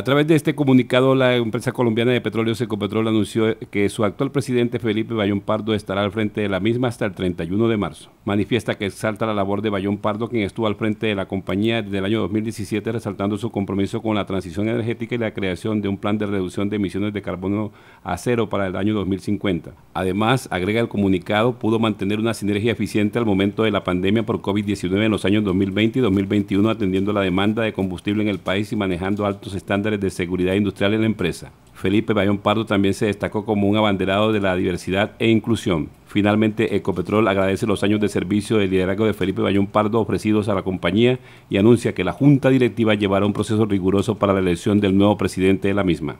A través de este comunicado, la empresa colombiana de petróleo Secopetrol anunció que su actual presidente Felipe Bayón Pardo estará al frente de la misma hasta el 31 de marzo. Manifiesta que exalta la labor de Bayón Pardo, quien estuvo al frente de la compañía desde el año 2017, resaltando su compromiso con la transición energética y la creación de un plan de reducción de emisiones de carbono a cero para el año 2050. Además, agrega el comunicado, pudo mantener una sinergia eficiente al momento de la pandemia por COVID-19 en los años 2020 y 2021, atendiendo la demanda de combustible en el país y manejando altos estándares de seguridad industrial en la empresa. Felipe Bayón Pardo también se destacó como un abanderado de la diversidad e inclusión. Finalmente, Ecopetrol agradece los años de servicio del liderazgo de Felipe Bayón Pardo ofrecidos a la compañía y anuncia que la Junta Directiva llevará un proceso riguroso para la elección del nuevo presidente de la misma.